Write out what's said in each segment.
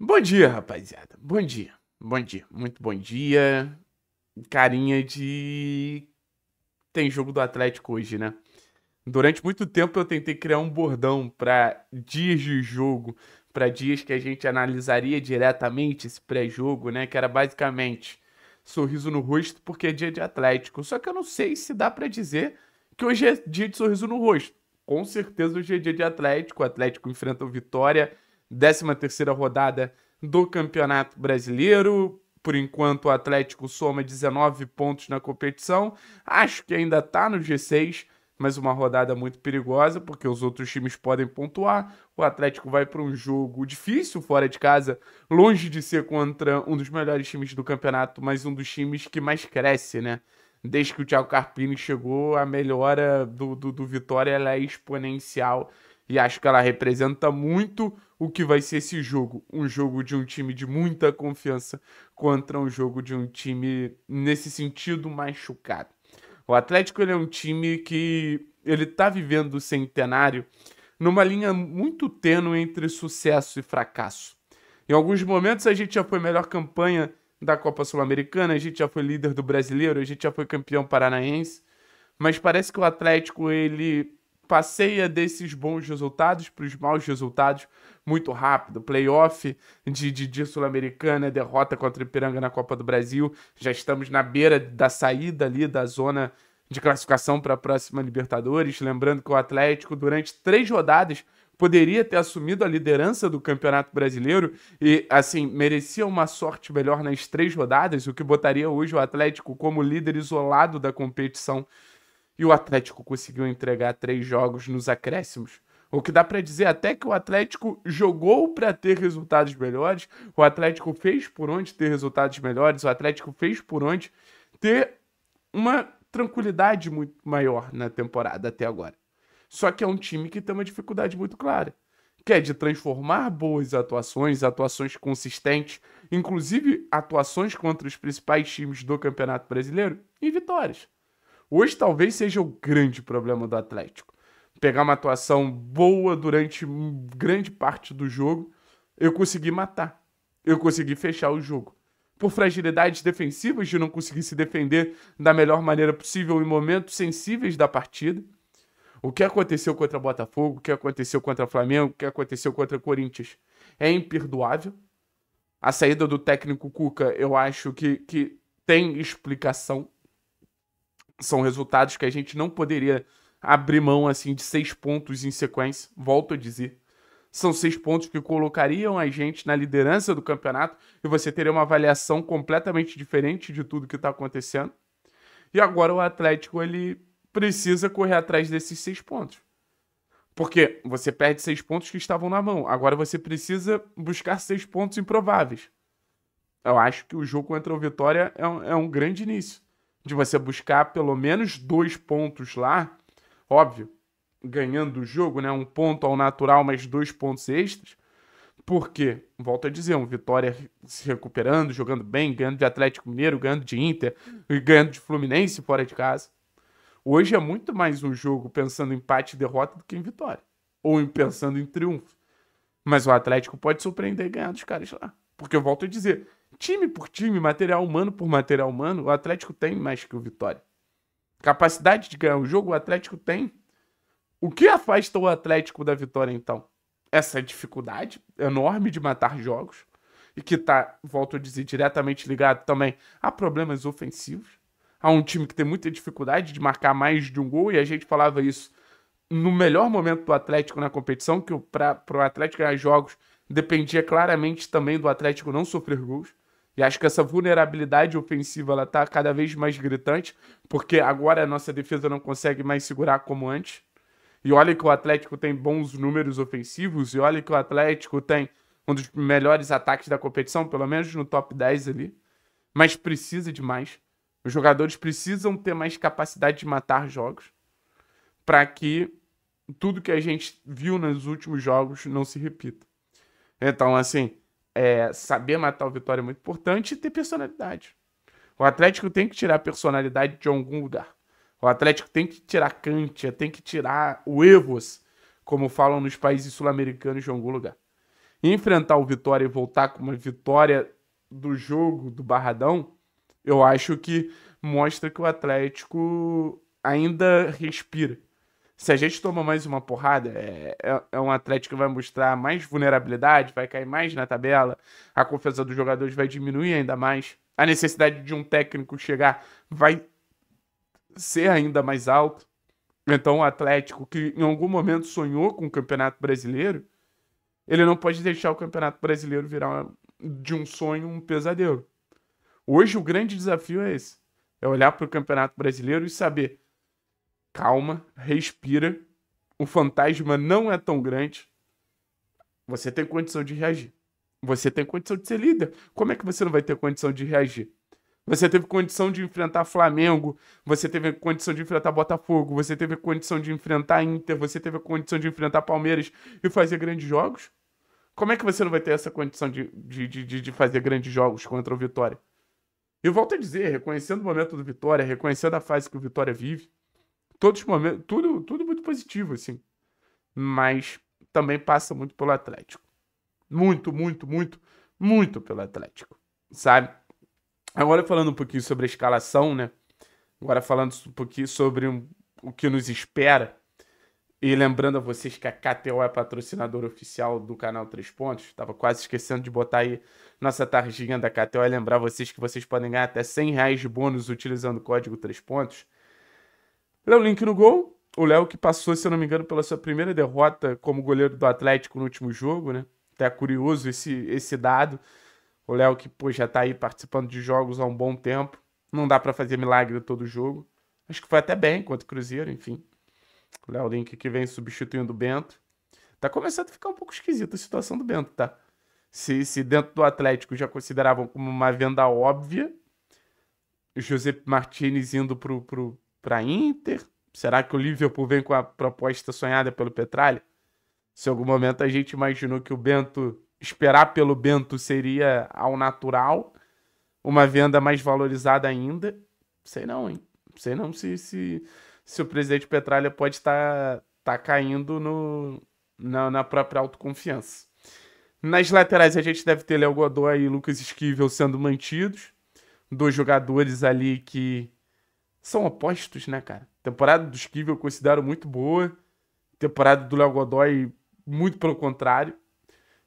Bom dia, rapaziada. Bom dia. Bom dia. Muito bom dia. Carinha de. Tem jogo do Atlético hoje, né? Durante muito tempo eu tentei criar um bordão para dias de jogo, para dias que a gente analisaria diretamente esse pré-jogo, né? Que era basicamente sorriso no rosto porque é dia de Atlético. Só que eu não sei se dá para dizer que hoje é dia de sorriso no rosto. Com certeza hoje é dia de Atlético. O Atlético enfrenta o Vitória 13ª rodada do Campeonato Brasileiro. Por enquanto, o Atlético soma 19 pontos na competição. Acho que ainda está no G6, mas uma rodada muito perigosa, porque os outros times podem pontuar. O Atlético vai para um jogo difícil fora de casa, longe de ser contra um dos melhores times do campeonato, mas um dos times que mais cresce, né? Desde que o Thiago Carpini chegou, a melhora do, do, do Vitória é exponencial e acho que ela representa muito o que vai ser esse jogo. Um jogo de um time de muita confiança contra um jogo de um time, nesse sentido, machucado. O Atlético ele é um time que ele está vivendo o centenário numa linha muito tênue entre sucesso e fracasso. Em alguns momentos a gente já foi melhor campanha da Copa Sul-Americana, a gente já foi líder do Brasileiro, a gente já foi campeão paranaense, mas parece que o Atlético ele passeia desses bons resultados para os maus resultados muito rápido. Playoff de, de, de Sul-Americana, derrota contra o Ipiranga na Copa do Brasil. Já estamos na beira da saída ali da zona de classificação para a próxima Libertadores. Lembrando que o Atlético, durante três rodadas, poderia ter assumido a liderança do Campeonato Brasileiro e, assim, merecia uma sorte melhor nas três rodadas, o que botaria hoje o Atlético como líder isolado da competição e o Atlético conseguiu entregar três jogos nos acréscimos. O que dá para dizer até que o Atlético jogou para ter resultados melhores, o Atlético fez por onde ter resultados melhores, o Atlético fez por onde ter uma tranquilidade muito maior na temporada até agora. Só que é um time que tem uma dificuldade muito clara, que é de transformar boas atuações, atuações consistentes, inclusive atuações contra os principais times do Campeonato Brasileiro, em vitórias. Hoje talvez seja o grande problema do Atlético. Pegar uma atuação boa durante grande parte do jogo, eu consegui matar. Eu consegui fechar o jogo. Por fragilidades defensivas de não conseguir se defender da melhor maneira possível em momentos sensíveis da partida. O que aconteceu contra Botafogo, o que aconteceu contra Flamengo, o que aconteceu contra Corinthians é imperdoável. A saída do técnico Cuca, eu acho que, que tem explicação são resultados que a gente não poderia abrir mão assim de seis pontos em sequência. Volto a dizer, são seis pontos que colocariam a gente na liderança do campeonato e você teria uma avaliação completamente diferente de tudo que está acontecendo. E agora o Atlético ele precisa correr atrás desses seis pontos. Porque você perde seis pontos que estavam na mão. Agora você precisa buscar seis pontos improváveis. Eu acho que o jogo contra o Vitória é um, é um grande início de você buscar pelo menos dois pontos lá, óbvio, ganhando o jogo, né? Um ponto ao natural, mas dois pontos extras. Porque, volto a dizer, um Vitória se recuperando, jogando bem, ganhando de Atlético Mineiro, ganhando de Inter e ganhando de Fluminense fora de casa. Hoje é muito mais um jogo pensando em empate e derrota do que em vitória. Ou em pensando em triunfo. Mas o Atlético pode surpreender ganhando os caras lá. Porque eu volto a dizer, time por time, material humano por material humano, o Atlético tem mais que o Vitória. Capacidade de ganhar o jogo, o Atlético tem. O que afasta o Atlético da vitória, então? Essa dificuldade enorme de matar jogos, e que tá, volto a dizer, diretamente ligado também a problemas ofensivos. Há um time que tem muita dificuldade de marcar mais de um gol, e a gente falava isso no melhor momento do Atlético na competição, que para o Atlético ganhar jogos dependia claramente também do Atlético não sofrer gols. E acho que essa vulnerabilidade ofensiva ela tá cada vez mais gritante, porque agora a nossa defesa não consegue mais segurar como antes. E olha que o Atlético tem bons números ofensivos, e olha que o Atlético tem um dos melhores ataques da competição, pelo menos no top 10 ali. Mas precisa de mais. Os jogadores precisam ter mais capacidade de matar jogos para que tudo que a gente viu nos últimos jogos não se repita. Então, assim, é, saber matar o Vitória é muito importante e ter personalidade. O Atlético tem que tirar a personalidade de algum lugar. O Atlético tem que tirar Kantia, tem que tirar o Evos, como falam nos países sul-americanos de algum lugar. E enfrentar o Vitória e voltar com uma vitória do jogo do Barradão, eu acho que mostra que o Atlético ainda respira se a gente toma mais uma porrada, é, é, é, um Atlético que vai mostrar mais vulnerabilidade, vai cair mais na tabela, a confiança dos jogadores vai diminuir ainda mais, a necessidade de um técnico chegar vai ser ainda mais alto. Então o Atlético, que em algum momento sonhou com o Campeonato Brasileiro, ele não pode deixar o Campeonato Brasileiro virar uma, de um sonho um pesadelo. Hoje o grande desafio é esse: é olhar para o Campeonato Brasileiro e saber Calma, respira. O fantasma não é tão grande. Você tem condição de reagir. Você tem condição de ser líder. Como é que você não vai ter condição de reagir? Você teve condição de enfrentar Flamengo, você teve condição de enfrentar Botafogo, você teve condição de enfrentar Inter, você teve condição de enfrentar Palmeiras e fazer grandes jogos? Como é que você não vai ter essa condição de, de, de, de fazer grandes jogos contra o Vitória? E volto a dizer, reconhecendo o momento do Vitória, reconhecendo a fase que o Vitória vive, todos os momentos, tudo, tudo muito positivo, assim. Mas também passa muito pelo Atlético. Muito, muito, muito, muito pelo Atlético, sabe? Agora falando um pouquinho sobre a escalação, né? Agora falando um pouquinho sobre o que nos espera. E lembrando a vocês que a KTO é patrocinadora oficial do canal Três Pontos. Estava quase esquecendo de botar aí nossa tarjinha da KTO e lembrar vocês que vocês podem ganhar até 100 reais de bônus utilizando o código Três Pontos. Léo Link no gol. O Léo que passou, se eu não me engano, pela sua primeira derrota como goleiro do Atlético no último jogo, né? Até é curioso esse, esse dado. O Léo que pô, já tá aí participando de jogos há um bom tempo. Não dá para fazer milagre todo jogo. Acho que foi até bem contra o Cruzeiro, enfim. O Léo Link que vem substituindo o Bento. Tá começando a ficar um pouco esquisita a situação do Bento, tá? Se, se dentro do Atlético já consideravam como uma venda óbvia, José Martinez indo pro, pro, para Inter? Será que o Liverpool vem com a proposta sonhada pelo Petralha? Se em algum momento a gente imaginou que o Bento, esperar pelo Bento seria ao natural, uma venda mais valorizada ainda, sei não, hein? Sei não se, se, se o presidente Petralha pode estar tá, tá caindo no, na, na própria autoconfiança. Nas laterais a gente deve ter Léo Godoy e Lucas Esquivel sendo mantidos. Dois jogadores ali que são opostos, né, cara? Temporada do Esquivel eu considero muito boa. Temporada do Léo Godoy, muito pelo contrário.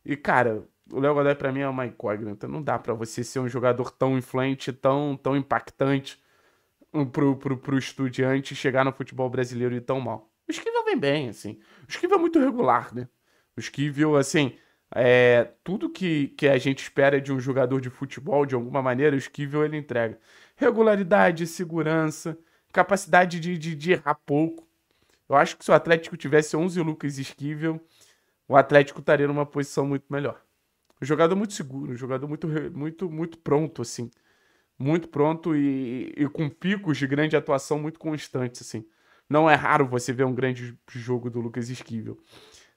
E, cara, o Léo Godoy para mim é uma incógnita. Não dá para você ser um jogador tão influente, tão, tão impactante hum, pro, pro, pro estudiante chegar no futebol brasileiro e tão mal. O Esquivel vem bem, assim. O Esquivel é muito regular, né? O Esquivel, assim, é, tudo que, que a gente espera de um jogador de futebol, de alguma maneira, o Esquivel ele entrega regularidade, segurança, capacidade de, de, de errar pouco. Eu acho que se o Atlético tivesse 11 Lucas Esquivel, o Atlético estaria numa posição muito melhor. Um jogador muito seguro, um jogador muito, muito, muito pronto, assim. Muito pronto e, e com picos de grande atuação muito constantes, assim. Não é raro você ver um grande jogo do Lucas Esquivel.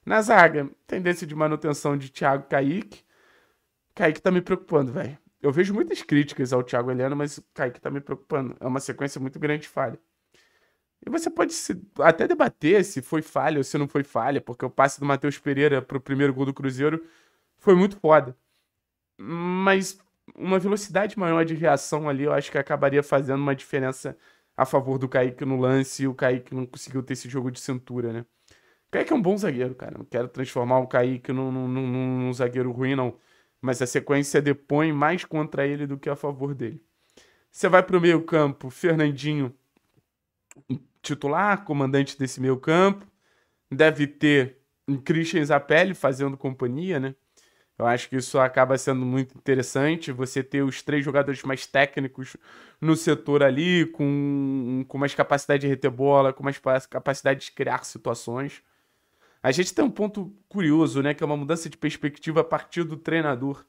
Na zaga, tendência de manutenção de Thiago Kaique. Kaique tá me preocupando, velho. Eu vejo muitas críticas ao Thiago Heleno, mas o Kaique tá me preocupando. É uma sequência muito grande de falha. E você pode se, até debater se foi falha ou se não foi falha, porque o passe do Matheus Pereira pro primeiro gol do Cruzeiro foi muito foda. Mas uma velocidade maior de reação ali, eu acho que acabaria fazendo uma diferença a favor do Kaique no lance e o Kaique não conseguiu ter esse jogo de cintura, né? O Kaique é um bom zagueiro, cara. Não quero transformar o Kaique num, num, num, num zagueiro ruim, não mas a sequência depõe mais contra ele do que a favor dele. Você vai para o meio-campo, Fernandinho, titular, comandante desse meio-campo, deve ter Christian Zapelli fazendo companhia, né? Eu acho que isso acaba sendo muito interessante. Você ter os três jogadores mais técnicos no setor ali, com, com mais capacidade de reter bola, com mais capacidade de criar situações. A gente tem um ponto curioso, né? Que é uma mudança de perspectiva a partir do treinador.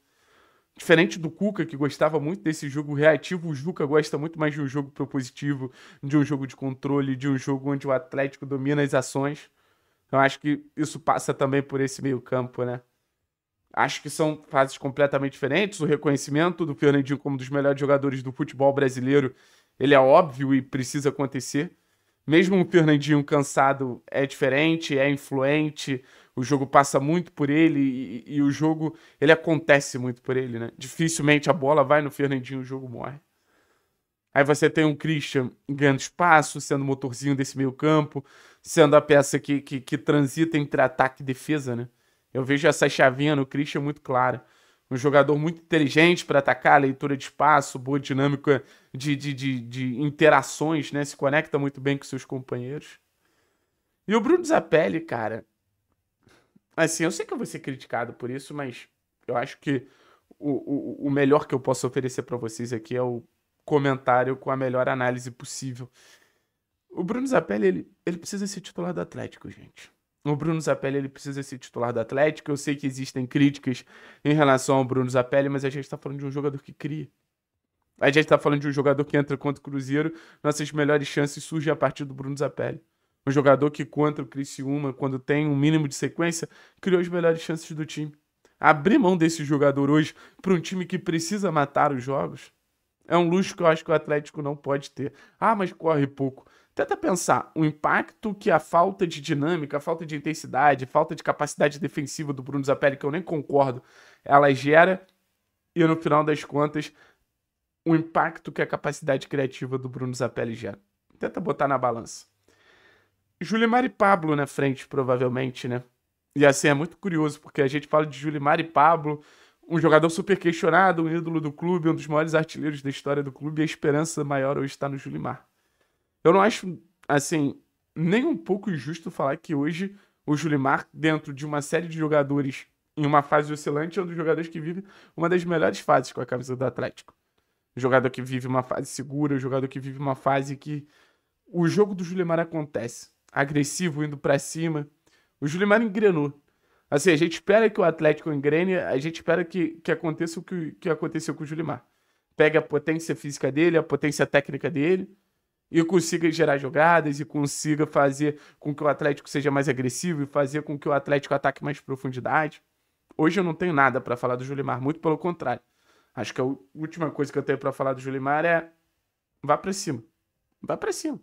Diferente do Cuca, que gostava muito desse jogo reativo, o Juca gosta muito mais de um jogo propositivo, de um jogo de controle, de um jogo onde o Atlético domina as ações. Então acho que isso passa também por esse meio-campo, né? Acho que são fases completamente diferentes. O reconhecimento do Fernandinho como um dos melhores jogadores do futebol brasileiro, ele é óbvio e precisa acontecer. Mesmo o Fernandinho cansado é diferente, é influente, o jogo passa muito por ele e, e, o jogo ele acontece muito por ele, né? Dificilmente a bola vai no Fernandinho e o jogo morre. Aí você tem um Christian ganhando espaço, sendo motorzinho desse meio campo, sendo a peça que, que, que transita entre ataque e defesa, né? Eu vejo essa chavinha no Christian muito clara um jogador muito inteligente para atacar, leitura de espaço, boa dinâmica de, de, de, de, interações, né? Se conecta muito bem com seus companheiros. E o Bruno Zapelli, cara. Assim, eu sei que eu vou ser criticado por isso, mas eu acho que o, o, o melhor que eu posso oferecer para vocês aqui é o comentário com a melhor análise possível. O Bruno Zapelli, ele, ele precisa ser titular do Atlético, gente. O Bruno Zapelli ele precisa ser titular do Atlético. Eu sei que existem críticas em relação ao Bruno Zapelli, mas a gente está falando de um jogador que cria. A gente está falando de um jogador que entra contra o Cruzeiro. Nossas melhores chances surgem a partir do Bruno Zapelli. Um jogador que contra o Criciúma, quando tem um mínimo de sequência, criou as melhores chances do time. Abrir mão desse jogador hoje para um time que precisa matar os jogos é um luxo que eu acho que o Atlético não pode ter. Ah, mas corre pouco. Tenta pensar o impacto que a falta de dinâmica, a falta de intensidade, a falta de capacidade defensiva do Bruno Zapelli, que eu nem concordo, ela gera, e no final das contas, o impacto que a capacidade criativa do Bruno Zapelli gera. Tenta botar na balança. Julimar e Pablo na frente, provavelmente, né? E assim, é muito curioso, porque a gente fala de Julimar e Pablo, um jogador super questionado, um ídolo do clube, um dos maiores artilheiros da história do clube, e a esperança maior hoje está no Julimar. Eu não acho, assim, nem um pouco injusto falar que hoje o Julimar, dentro de uma série de jogadores em uma fase oscilante, é um dos jogadores que vive uma das melhores fases com a camisa do Atlético. jogador que vive uma fase segura, jogador que vive uma fase que o jogo do Julimar acontece. Agressivo, indo para cima. O Julimar engrenou. Assim, a gente espera que o Atlético engrene, a gente espera que, que aconteça o que, que aconteceu com o Julimar. Pega a potência física dele, a potência técnica dele, e consiga gerar jogadas e consiga fazer com que o Atlético seja mais agressivo e fazer com que o Atlético ataque mais profundidade. Hoje eu não tenho nada para falar do Julimar, muito pelo contrário. Acho que a última coisa que eu tenho para falar do Julimar é vá para cima. Vá para cima.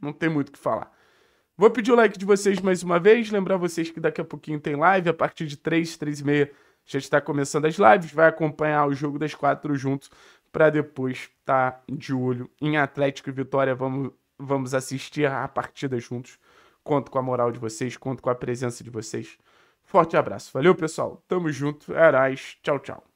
Não tem muito o que falar. Vou pedir o like de vocês mais uma vez, lembrar vocês que daqui a pouquinho tem live, a partir de 3, 3 e meia já está começando as lives, vai acompanhar o jogo das quatro juntos para depois estar tá de olho em Atlético e Vitória. Vamos, vamos assistir a partida juntos. Conto com a moral de vocês, conto com a presença de vocês. Forte abraço. Valeu, pessoal. Tamo junto. Arás. Tchau, tchau.